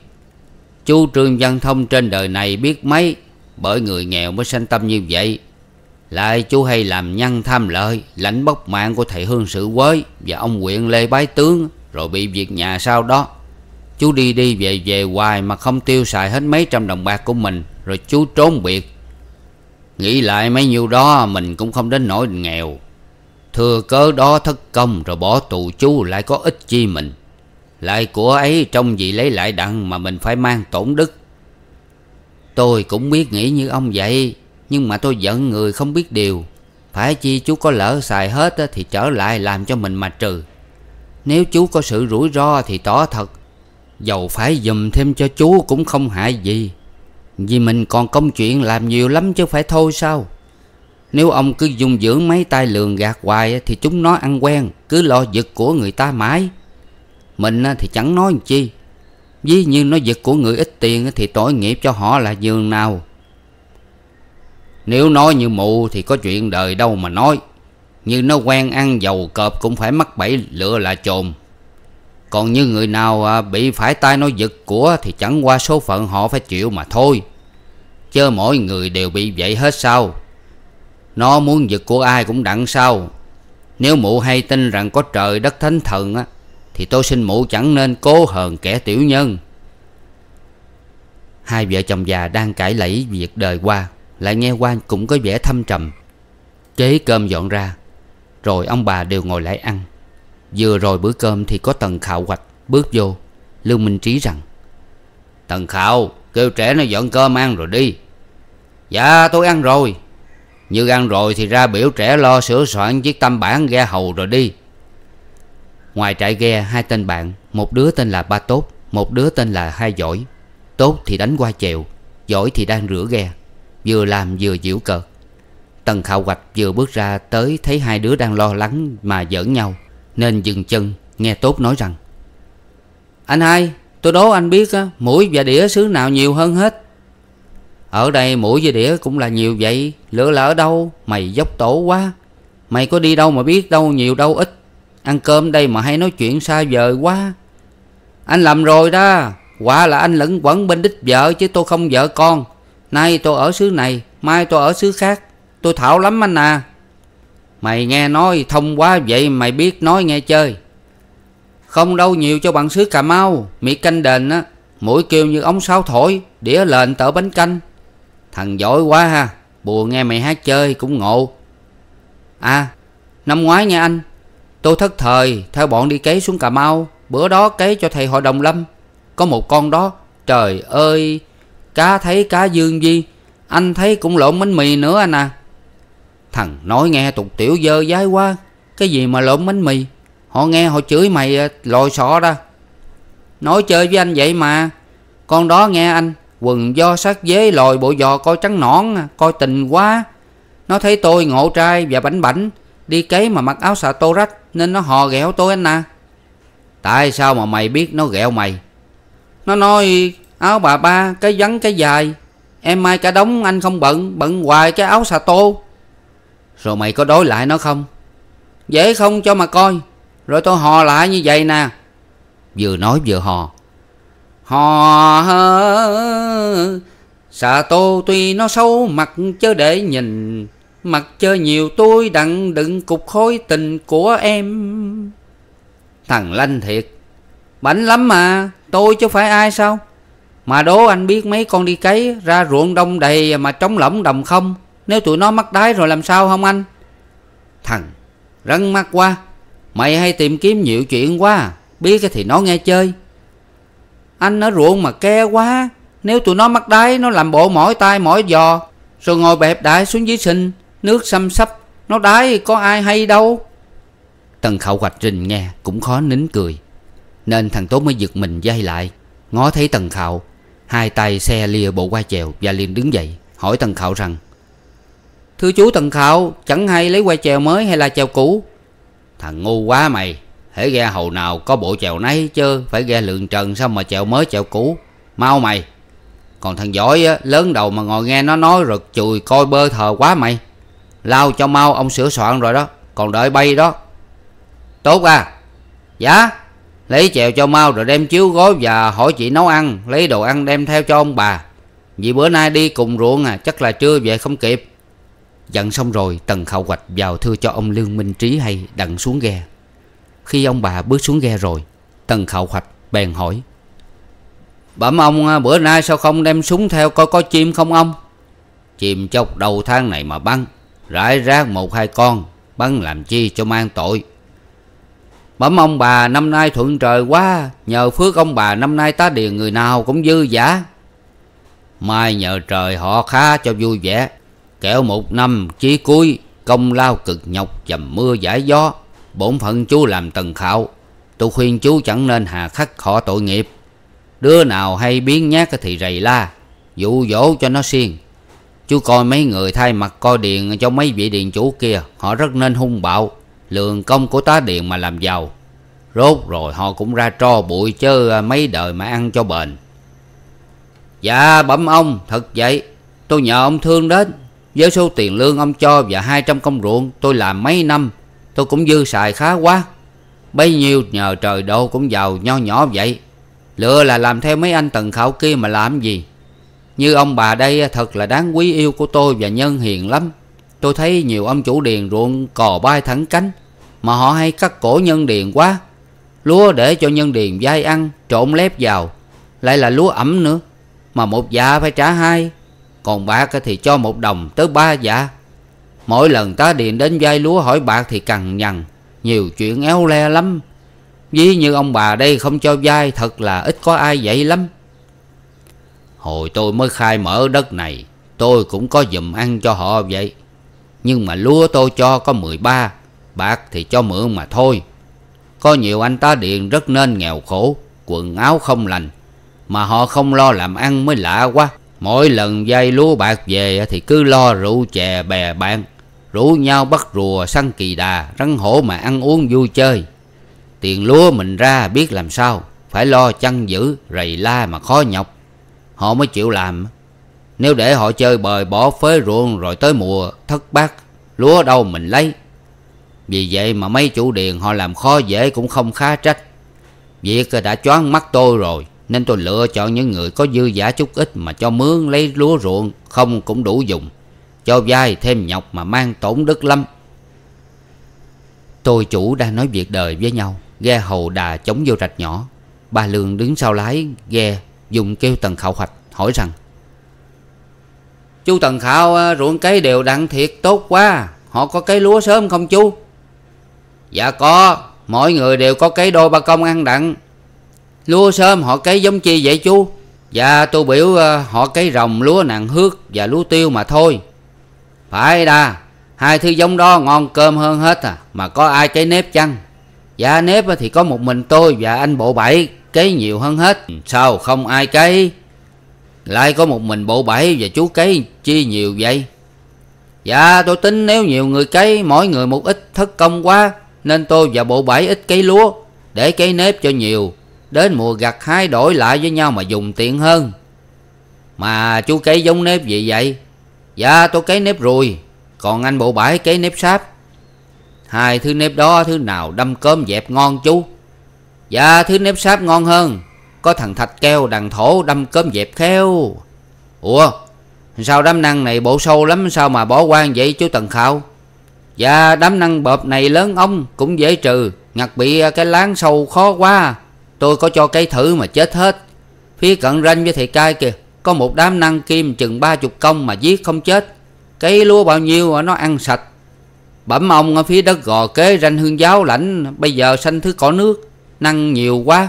A: Chú Trương Văn Thông trên đời này biết mấy Bởi người nghèo mới sanh tâm như vậy Lại chú hay làm nhân tham lợi Lãnh bóc mạng của thầy Hương sử Quới Và ông huyện Lê Bái Tướng rồi bị việc nhà sau đó Chú đi đi về về hoài mà không tiêu xài hết mấy trăm đồng bạc của mình Rồi chú trốn biệt Nghĩ lại mấy nhiêu đó mình cũng không đến nỗi nghèo Thừa cớ đó thất công rồi bỏ tù chú lại có ích chi mình Lại của ấy trong gì lấy lại đặng mà mình phải mang tổn đức Tôi cũng biết nghĩ như ông vậy Nhưng mà tôi giận người không biết điều Phải chi chú có lỡ xài hết thì trở lại làm cho mình mà trừ nếu chú có sự rủi ro thì tỏ thật Dầu phải dùm thêm cho chú cũng không hại gì Vì mình còn công chuyện làm nhiều lắm chứ phải thôi sao Nếu ông cứ dung dưỡng mấy tay lường gạt hoài Thì chúng nó ăn quen Cứ lo giật của người ta mãi Mình thì chẳng nói làm chi Ví như nó giật của người ít tiền Thì tội nghiệp cho họ là giường nào Nếu nói như mụ thì có chuyện đời đâu mà nói như nó quen ăn dầu cọp cũng phải mắc bẫy lựa là chồn Còn như người nào à, bị phải tay nó giật của Thì chẳng qua số phận họ phải chịu mà thôi Chớ mỗi người đều bị vậy hết sao Nó muốn giật của ai cũng đặng sao Nếu mụ hay tin rằng có trời đất thánh thần á Thì tôi xin mụ chẳng nên cố hờn kẻ tiểu nhân Hai vợ chồng già đang cãi lẫy việc đời qua Lại nghe quan cũng có vẻ thâm trầm chế cơm dọn ra rồi ông bà đều ngồi lại ăn Vừa rồi bữa cơm thì có Tần khảo hoạch Bước vô Lưu Minh Trí rằng Tần khảo kêu trẻ nó dọn cơm ăn rồi đi Dạ tôi ăn rồi Như ăn rồi thì ra biểu trẻ lo sửa soạn chiếc tâm bản ghe hầu rồi đi Ngoài trại ghe hai tên bạn Một đứa tên là Ba Tốt Một đứa tên là Hai Giỏi Tốt thì đánh qua chèo Giỏi thì đang rửa ghe Vừa làm vừa diễu cợt Tần Khảo Hoạch vừa bước ra tới thấy hai đứa đang lo lắng mà giỡn nhau Nên dừng chân nghe Tốt nói rằng Anh hai tôi đố anh biết mũi và đĩa xứ nào nhiều hơn hết Ở đây mũi và đĩa cũng là nhiều vậy Lựa là ở đâu mày dốc tổ quá Mày có đi đâu mà biết đâu nhiều đâu ít Ăn cơm đây mà hay nói chuyện xa vời quá Anh làm rồi đó Quả là anh lẫn quẩn bên đích vợ chứ tôi không vợ con Nay tôi ở xứ này Mai tôi ở xứ khác Tôi thảo lắm anh à Mày nghe nói thông quá vậy mày biết nói nghe chơi Không đâu nhiều cho bạn xứ Cà Mau Mị canh đền á Mũi kêu như ống sáo thổi Đĩa lên tở bánh canh Thằng giỏi quá ha Bùa nghe mày hát chơi cũng ngộ À Năm ngoái nghe anh Tôi thất thời theo bọn đi cấy xuống Cà Mau Bữa đó cấy cho thầy hội đồng lâm Có một con đó Trời ơi Cá thấy cá dương gì Anh thấy cũng lộn bánh mì nữa anh à Thằng nói nghe tục tiểu dơ dái quá Cái gì mà lộn bánh mì Họ nghe họ chửi mày à, lòi sọ ra Nói chơi với anh vậy mà Con đó nghe anh Quần do sát dế lòi bộ giò coi trắng nõn à, Coi tình quá Nó thấy tôi ngộ trai và bảnh bảnh Đi cấy mà mặc áo xà tô rách Nên nó hò ghẹo tôi anh à Tại sao mà mày biết nó ghẹo mày Nó nói áo bà ba Cái vắn cái dài Em mai cả đống anh không bận Bận hoài cái áo xà tô rồi mày có đối lại nó không Dễ không cho mà coi Rồi tôi hò lại như vậy nè Vừa nói vừa hò Hò Xà tô tuy nó xấu mặt chớ để nhìn Mặt chớ nhiều tôi đặng đựng cục khối tình của em Thằng Lanh thiệt Bảnh lắm mà Tôi chứ phải ai sao Mà đố anh biết mấy con đi cấy Ra ruộng đông đầy mà trống lỏng đồng không nếu tụi nó mắc đái rồi làm sao không anh Thằng Răng mắc quá Mày hay tìm kiếm nhiều chuyện quá Biết thì nó nghe chơi Anh ở ruộng mà ke quá Nếu tụi nó mắc đái Nó làm bộ mỏi tay mỏi giò Rồi ngồi bẹp đại xuống dưới sinh Nước xăm sắp Nó đái có ai hay đâu Tần khẩu hoạch trình nghe Cũng khó nín cười Nên thằng Tố mới giật mình dây lại Ngó thấy tần khẩu Hai tay xe lia bộ qua chèo Và liền đứng dậy Hỏi tần khẩu rằng Thưa chú Tần Khạo chẳng hay lấy que chèo mới hay là chèo cũ Thằng ngu quá mày Hễ ghe hầu nào có bộ chèo nấy chứ Phải ghe lượng trần sao mà chèo mới chèo cũ Mau mày Còn thằng giỏi á, lớn đầu mà ngồi nghe nó nói rực chùi coi bơ thờ quá mày Lao cho mau ông sửa soạn rồi đó Còn đợi bay đó Tốt à Dạ Lấy chèo cho mau rồi đem chiếu gói và hỏi chị nấu ăn Lấy đồ ăn đem theo cho ông bà Vì bữa nay đi cùng ruộng à Chắc là trưa về không kịp Dặn xong rồi Tần Khảo Hoạch vào thưa cho ông Lương Minh Trí hay đặng xuống ghe Khi ông bà bước xuống ghe rồi Tần Khảo Hoạch bèn hỏi Bẩm ông à, bữa nay sao không đem súng theo coi có chim không ông Chim chọc đầu thang này mà bắn Rải rác một hai con Bắn làm chi cho mang tội Bẩm ông bà năm nay thuận trời quá Nhờ phước ông bà năm nay tá điền người nào cũng dư giả Mai nhờ trời họ khá cho vui vẻ kẻo một năm chí cuối công lao cực nhọc dầm mưa giải gió bổn phận chú làm tần khảo tôi khuyên chú chẳng nên hà khắc họ tội nghiệp đứa nào hay biến nhát thì rầy la dụ dỗ cho nó xiên chú coi mấy người thay mặt coi điền cho mấy vị điền chủ kia họ rất nên hung bạo lường công của tá điền mà làm giàu rốt rồi họ cũng ra tro bụi chứ à, mấy đời mà ăn cho bền dạ bẩm ông thật vậy tôi nhờ ông thương đến với số tiền lương ông cho và 200 công ruộng tôi làm mấy năm Tôi cũng dư xài khá quá Bấy nhiêu nhờ trời độ cũng giàu nho nhỏ vậy Lựa là làm theo mấy anh tầng khảo kia mà làm gì Như ông bà đây thật là đáng quý yêu của tôi và nhân hiền lắm Tôi thấy nhiều ông chủ điền ruộng cò bay thẳng cánh Mà họ hay cắt cổ nhân điền quá Lúa để cho nhân điền dai ăn trộn lép vào Lại là lúa ẩm nữa Mà một dạ phải trả hai còn bạc thì cho một đồng tới ba dạ Mỗi lần tá điện đến dai lúa hỏi bạc thì cằn nhằn Nhiều chuyện éo le lắm Ví như ông bà đây không cho dai Thật là ít có ai vậy lắm Hồi tôi mới khai mở đất này Tôi cũng có dùm ăn cho họ vậy Nhưng mà lúa tôi cho có 13 Bạc thì cho mượn mà thôi Có nhiều anh tá điện rất nên nghèo khổ Quần áo không lành Mà họ không lo làm ăn mới lạ quá Mỗi lần dây lúa bạc về thì cứ lo rượu chè bè bạn Rủ nhau bắt rùa săn kỳ đà Rắn hổ mà ăn uống vui chơi Tiền lúa mình ra biết làm sao Phải lo chăn giữ rầy la mà khó nhọc Họ mới chịu làm Nếu để họ chơi bời bỏ phế ruộng Rồi tới mùa thất bát Lúa đâu mình lấy Vì vậy mà mấy chủ điền họ làm khó dễ cũng không khá trách Việc đã choáng mắt tôi rồi nên tôi lựa chọn những người có dư giả chút ít mà cho mướn lấy lúa ruộng không cũng đủ dùng. Cho vai thêm nhọc mà mang tổn đức lắm. Tôi chủ đang nói việc đời với nhau. Ghe hầu đà chống vô rạch nhỏ. ba Lương đứng sau lái ghe dùng kêu Tần Khảo Hoạch hỏi rằng Chú Tần Khảo à, ruộng cấy đều đặn thiệt tốt quá. Họ có cấy lúa sớm không chú? Dạ có, mỗi người đều có cấy đôi ba công ăn đặng lúa sớm họ cấy giống chi vậy chú dạ tôi biểu ờ, họ cấy rồng lúa nàng hước và lúa tiêu mà thôi phải đà hai thứ giống đó ngon cơm hơn hết à mà có ai cấy nếp chăng dạ nếp thì có một mình tôi và anh bộ bảy cấy nhiều hơn hết ừ, sao không ai cấy lại có một mình bộ bảy và chú cấy chi nhiều vậy dạ tôi tính nếu nhiều người cấy mỗi người một ít thất công quá nên tôi và bộ bảy ít cấy lúa để cấy nếp cho nhiều Đến mùa gặt hai đổi lại với nhau mà dùng tiện hơn Mà chú cấy giống nếp gì vậy Dạ tôi cấy nếp ruồi Còn anh bộ bãi cấy nếp sáp Hai thứ nếp đó thứ nào đâm cơm dẹp ngon chú Dạ thứ nếp sáp ngon hơn Có thằng thạch keo đằng thổ đâm cơm dẹp khéo Ủa Sao đám năng này bộ sâu lắm sao mà bỏ quan vậy chú Tần Khạo Dạ đám năng bợp này lớn ông cũng dễ trừ Ngặt bị cái láng sâu khó quá Tôi có cho cây thử mà chết hết Phía cận ranh với thầy cai kìa Có một đám năng kim chừng ba chục công mà giết không chết cây lúa bao nhiêu mà nó ăn sạch Bẩm ông ở phía đất gò kế ranh hương giáo lãnh Bây giờ sanh thứ cỏ nước Năng nhiều quá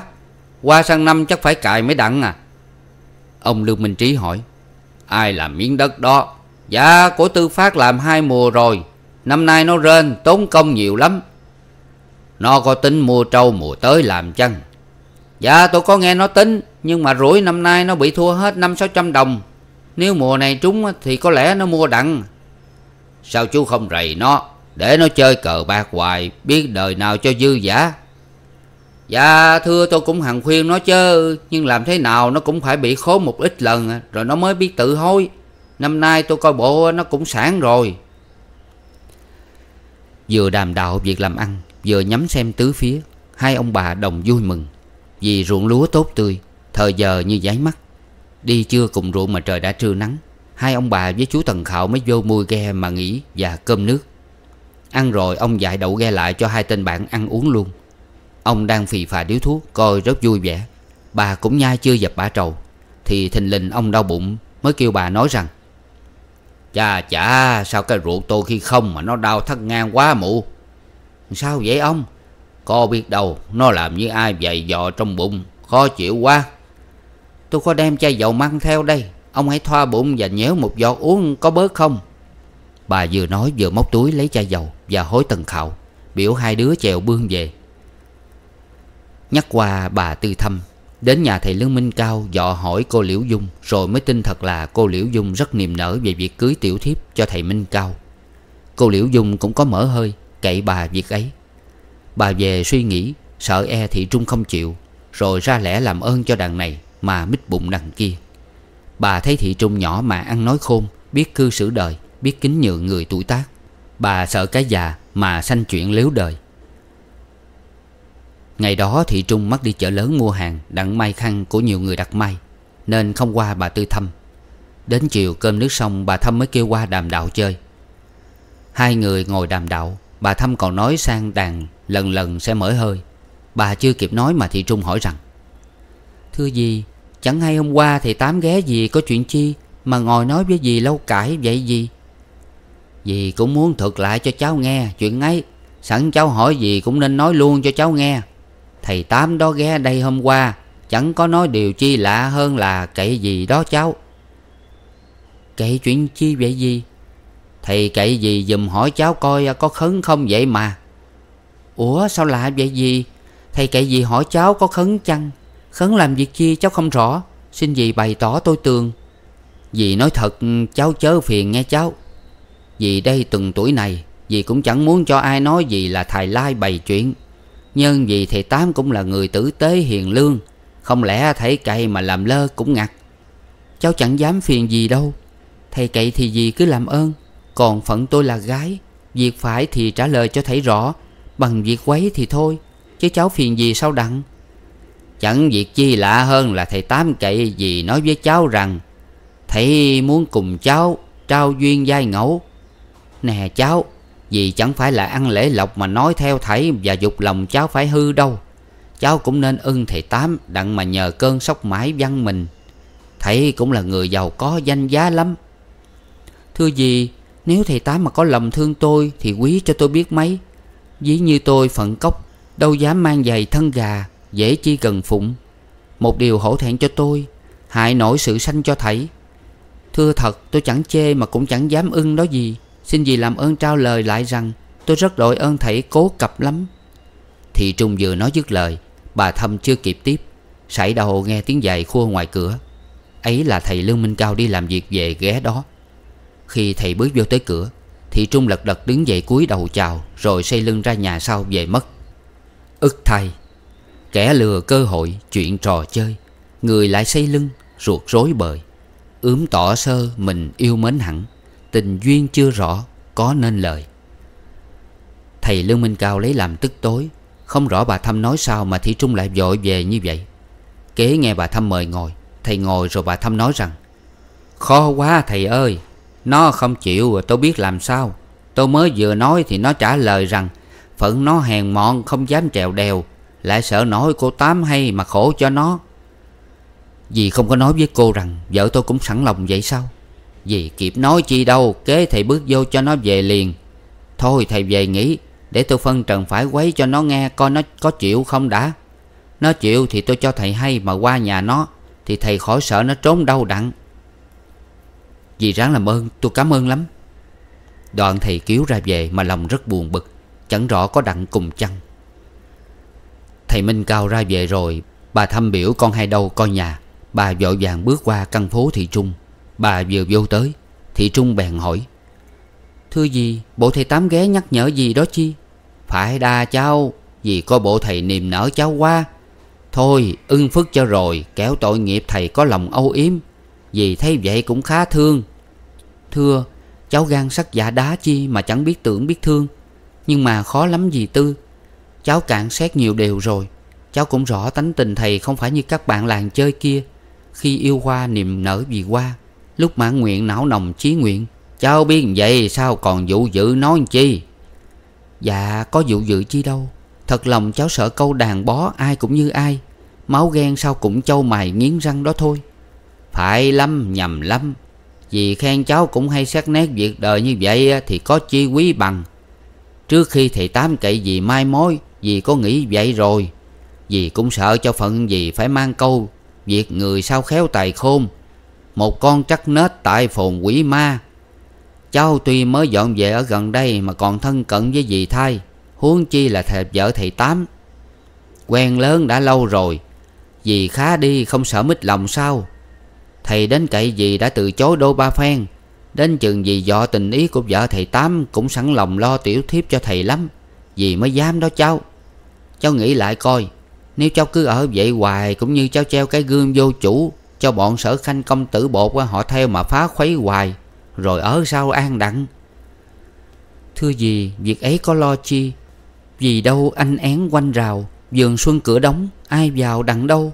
A: Qua sang năm chắc phải cài mới đặng à Ông Lương Minh Trí hỏi Ai làm miếng đất đó Dạ của Tư Phát làm hai mùa rồi Năm nay nó rên tốn công nhiều lắm Nó có tính mua trâu mùa tới làm chăng Dạ tôi có nghe nó tính Nhưng mà rủi năm nay nó bị thua hết năm sáu trăm đồng Nếu mùa này trúng thì có lẽ nó mua đặng Sao chú không rầy nó Để nó chơi cờ bạc hoài Biết đời nào cho dư giả Dạ thưa tôi cũng hằng khuyên nó chứ Nhưng làm thế nào nó cũng phải bị khốn một ít lần Rồi nó mới biết tự hối Năm nay tôi coi bộ nó cũng sẵn rồi Vừa đàm đạo việc làm ăn Vừa nhắm xem tứ phía Hai ông bà đồng vui mừng vì ruộng lúa tốt tươi Thời giờ như giấy mắt Đi chưa cùng ruộng mà trời đã trưa nắng Hai ông bà với chú Tần Khảo mới vô mui ghe mà nghỉ và cơm nước Ăn rồi ông dạy đậu ghe lại cho hai tên bạn ăn uống luôn Ông đang phì phà điếu thuốc coi rất vui vẻ Bà cũng nhai chưa dập bả trầu Thì thình lình ông đau bụng mới kêu bà nói rằng Chà chà sao cái ruột tôi khi không mà nó đau thắt ngang quá mụ Sao vậy ông Cô biết đâu nó làm như ai dày dò trong bụng Khó chịu quá Tôi có đem chai dầu măng theo đây Ông hãy thoa bụng và nhéo một giọt uống có bớt không Bà vừa nói vừa móc túi lấy chai dầu Và hối tần khạo Biểu hai đứa chèo bương về Nhắc qua bà tư Thâm Đến nhà thầy Lương Minh Cao dò hỏi cô Liễu Dung Rồi mới tin thật là cô Liễu Dung rất niềm nở về việc cưới tiểu thiếp cho thầy Minh Cao Cô Liễu Dung cũng có mở hơi Cậy bà việc ấy Bà về suy nghĩ Sợ e thị trung không chịu Rồi ra lẽ làm ơn cho đằng này Mà mít bụng đằng kia Bà thấy thị trung nhỏ mà ăn nói khôn Biết cư xử đời Biết kính nhượng người tuổi tác Bà sợ cái già mà sanh chuyện liếu đời Ngày đó thị trung mắc đi chợ lớn mua hàng Đặng may khăn của nhiều người đặt may Nên không qua bà tư thăm Đến chiều cơm nước xong bà thăm mới kêu qua đàm đạo chơi Hai người ngồi đàm đạo Bà Thâm còn nói sang đàn lần lần sẽ mở hơi Bà chưa kịp nói mà thị Trung hỏi rằng Thưa dì Chẳng hay hôm qua thì Tám ghé gì có chuyện chi Mà ngồi nói với dì lâu cãi vậy gì Dì cũng muốn thuật lại cho cháu nghe chuyện ấy Sẵn cháu hỏi gì cũng nên nói luôn cho cháu nghe Thầy Tám đó ghé đây hôm qua Chẳng có nói điều chi lạ hơn là kể gì đó cháu kể chuyện chi vậy gì thì cậy gì dùm hỏi cháu coi à, có khấn không vậy mà Ủa sao lạ vậy gì Thầy cậy gì hỏi cháu có khấn chăng Khấn làm việc chi cháu không rõ Xin dì bày tỏ tôi tường Dì nói thật cháu chớ phiền nghe cháu vì đây từng tuổi này Dì cũng chẳng muốn cho ai nói gì là thầy lai bày chuyện Nhưng vì thầy Tám cũng là người tử tế hiền lương Không lẽ thầy cậy mà làm lơ cũng ngặt Cháu chẳng dám phiền gì đâu Thầy cậy thì dì cứ làm ơn còn phận tôi là gái Việc phải thì trả lời cho thấy rõ Bằng việc quấy thì thôi Chứ cháu phiền gì sao đặng Chẳng việc chi lạ hơn là thầy Tám cậy gì nói với cháu rằng Thầy muốn cùng cháu trao duyên giai ngẫu Nè cháu Vì chẳng phải là ăn lễ lộc mà nói theo thầy và dục lòng cháu phải hư đâu Cháu cũng nên ưng thầy Tám đặng mà nhờ cơn sóc mãi văn mình Thầy cũng là người giàu có danh giá lắm Thưa dì nếu thầy tá mà có lầm thương tôi Thì quý cho tôi biết mấy Ví như tôi phận cốc Đâu dám mang giày thân gà Dễ chi gần phụng Một điều hổ thẹn cho tôi Hại nổi sự sanh cho thầy Thưa thật tôi chẳng chê mà cũng chẳng dám ưng đó gì Xin gì làm ơn trao lời lại rằng Tôi rất đội ơn thầy cố cập lắm Thị Trung vừa nói dứt lời Bà Thâm chưa kịp tiếp sảy đầu nghe tiếng giày khua ngoài cửa Ấy là thầy Lương Minh Cao đi làm việc về ghé đó khi thầy bước vô tới cửa Thì Trung lật đật đứng dậy cúi đầu chào Rồi xây lưng ra nhà sau về mất ức thay Kẻ lừa cơ hội chuyện trò chơi Người lại xây lưng ruột rối bời Ướm tỏ sơ mình yêu mến hẳn Tình duyên chưa rõ có nên lời Thầy Lương Minh Cao lấy làm tức tối Không rõ bà Thâm nói sao mà Thị Trung lại vội về như vậy Kế nghe bà Thâm mời ngồi Thầy ngồi rồi bà Thâm nói rằng Khó quá thầy ơi nó không chịu tôi biết làm sao Tôi mới vừa nói thì nó trả lời rằng Phận nó hèn mọn không dám trèo đèo Lại sợ nổi cô Tám hay mà khổ cho nó Dì không có nói với cô rằng Vợ tôi cũng sẵn lòng vậy sao Dì kịp nói chi đâu Kế thầy bước vô cho nó về liền Thôi thầy về nghỉ Để tôi phân trần phải quấy cho nó nghe Coi nó có chịu không đã Nó chịu thì tôi cho thầy hay mà qua nhà nó Thì thầy khỏi sợ nó trốn đâu đặng Dì ráng làm ơn tôi cảm ơn lắm Đoạn thầy cứu ra về mà lòng rất buồn bực Chẳng rõ có đặng cùng chăng Thầy Minh Cao ra về rồi Bà thăm biểu con hai đâu coi nhà Bà vội vàng bước qua căn phố thị trung Bà vừa vô tới Thị trung bèn hỏi Thưa gì bộ thầy Tám ghé nhắc nhở gì đó chi Phải đa cháu Vì có bộ thầy niềm nở cháu qua. Thôi ưng phức cho rồi Kéo tội nghiệp thầy có lòng âu yếm vì thấy vậy cũng khá thương Thưa Cháu gan sắt dạ đá chi mà chẳng biết tưởng biết thương Nhưng mà khó lắm dì Tư Cháu cạn xét nhiều điều rồi Cháu cũng rõ tánh tình thầy không phải như các bạn làng chơi kia Khi yêu hoa niềm nở vì qua Lúc mãn nguyện não nồng chí nguyện Cháu biết vậy sao còn vụ dự nói chi Dạ có vụ dự chi đâu Thật lòng cháu sợ câu đàn bó ai cũng như ai Máu ghen sao cũng châu mày nghiến răng đó thôi phải lắm nhầm lắm Vì khen cháu cũng hay xét nét việc đời như vậy Thì có chi quý bằng Trước khi thầy Tám cậy gì mai mối Dì có nghĩ vậy rồi Dì cũng sợ cho phận dì phải mang câu Việc người sao khéo tài khôn Một con trắc nết tại phồn quỷ ma Cháu tuy mới dọn về ở gần đây Mà còn thân cận với dì thai Huống chi là thầy vợ thầy Tám Quen lớn đã lâu rồi Dì khá đi không sợ mít lòng sao Thầy đến cậy gì đã từ chối đô ba phen Đến chừng gì dọ tình ý của vợ thầy Tám Cũng sẵn lòng lo tiểu thiếp cho thầy lắm Vì mới dám đó cháu Cháu nghĩ lại coi Nếu cháu cứ ở vậy hoài Cũng như cháu treo cái gương vô chủ Cho bọn sở khanh công tử bột qua họ theo mà phá khuấy hoài Rồi ở sao an đặng Thưa gì việc ấy có lo chi Vì đâu anh én quanh rào Vườn xuân cửa đóng Ai vào đặng đâu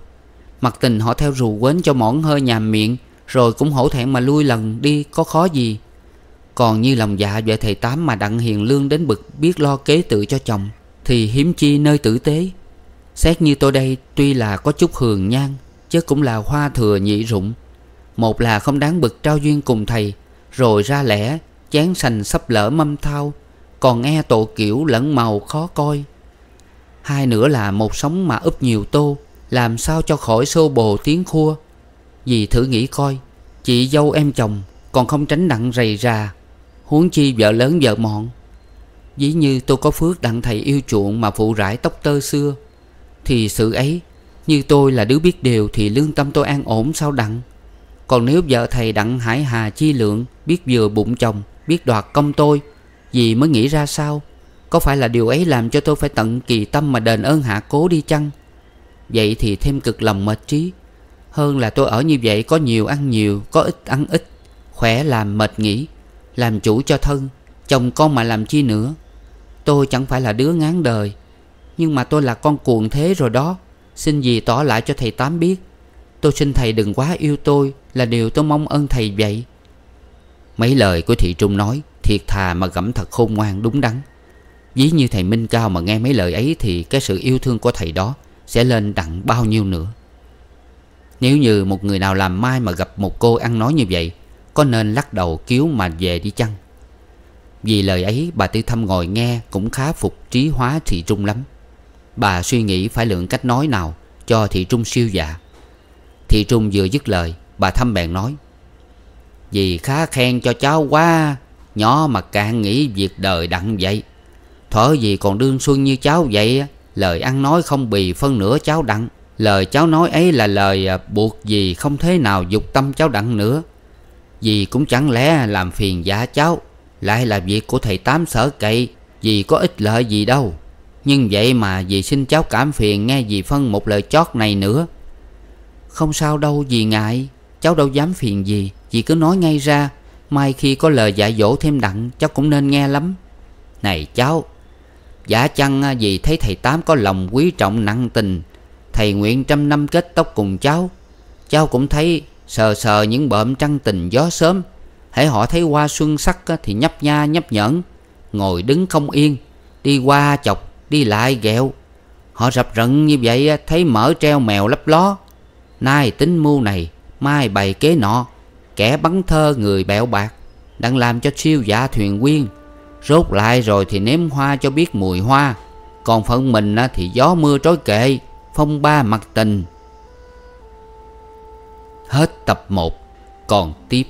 A: mặt tình họ theo rù quến cho mỏn hơi nhàm miệng Rồi cũng hổ thẹn mà lui lần đi có khó gì Còn như lòng dạ về thầy Tám mà đặng hiền lương đến bực biết lo kế tự cho chồng Thì hiếm chi nơi tử tế Xét như tôi đây tuy là có chút hường nhan Chứ cũng là hoa thừa nhị rụng Một là không đáng bực trao duyên cùng thầy Rồi ra lẽ chán sành sắp lỡ mâm thao Còn e tổ kiểu lẫn màu khó coi Hai nữa là một sống mà úp nhiều tô làm sao cho khỏi xô bồ tiếng khua Vì thử nghĩ coi Chị dâu em chồng Còn không tránh nặng rầy ra, Huống chi vợ lớn vợ mọn Dĩ như tôi có phước đặng thầy yêu chuộng Mà phụ rải tóc tơ xưa Thì sự ấy Như tôi là đứa biết điều Thì lương tâm tôi an ổn sao đặng Còn nếu vợ thầy đặng hải hà chi lượng Biết vừa bụng chồng Biết đoạt công tôi vì mới nghĩ ra sao Có phải là điều ấy làm cho tôi phải tận kỳ tâm Mà đền ơn hạ cố đi chăng Vậy thì thêm cực lòng mệt trí Hơn là tôi ở như vậy có nhiều ăn nhiều Có ít ăn ít Khỏe làm mệt nghỉ Làm chủ cho thân Chồng con mà làm chi nữa Tôi chẳng phải là đứa ngán đời Nhưng mà tôi là con cuồng thế rồi đó Xin gì tỏ lại cho thầy Tám biết Tôi xin thầy đừng quá yêu tôi Là điều tôi mong ơn thầy vậy Mấy lời của thị Trung nói Thiệt thà mà gẫm thật khôn ngoan đúng đắn Ví như thầy Minh Cao mà nghe mấy lời ấy Thì cái sự yêu thương của thầy đó sẽ lên đặng bao nhiêu nữa Nếu như một người nào làm mai mà gặp một cô ăn nói như vậy Có nên lắc đầu kiếu mà về đi chăng Vì lời ấy bà Tư Thâm ngồi nghe Cũng khá phục trí hóa Thị Trung lắm Bà suy nghĩ phải lượng cách nói nào Cho Thị Trung siêu dạ Thị Trung vừa dứt lời Bà Thâm bèn nói vì khá khen cho cháu quá Nhỏ mà càng nghĩ việc đời đặng vậy Thở gì còn đương xuân như cháu vậy Lời ăn nói không bì phân nửa cháu đặng Lời cháu nói ấy là lời à, buộc gì không thế nào dục tâm cháu đặng nữa Dì cũng chẳng lẽ làm phiền giả cháu Lại là việc của thầy Tám sở cậy Dì có ích lợi gì đâu Nhưng vậy mà dì xin cháu cảm phiền nghe dì phân một lời chót này nữa Không sao đâu dì ngại Cháu đâu dám phiền gì Dì cứ nói ngay ra Mai khi có lời dạy dỗ thêm đặng Cháu cũng nên nghe lắm Này cháu Giả chăng à, vì thấy thầy Tám có lòng quý trọng năng tình Thầy nguyện trăm năm kết tóc cùng cháu Cháu cũng thấy sờ sờ những bợm trăng tình gió sớm Hãy họ thấy hoa xuân sắc à, thì nhấp nha nhấp nhẫn Ngồi đứng không yên Đi qua chọc đi lại ghẹo Họ rập rận như vậy à, thấy mở treo mèo lấp ló Nay tính mưu này mai bày kế nọ Kẻ bắn thơ người bẹo bạc Đang làm cho siêu giả thuyền quyên Rốt lại rồi thì nếm hoa cho biết mùi hoa Còn phận mình thì gió mưa trói kệ Phong ba mặt tình Hết tập 1 Còn tiếp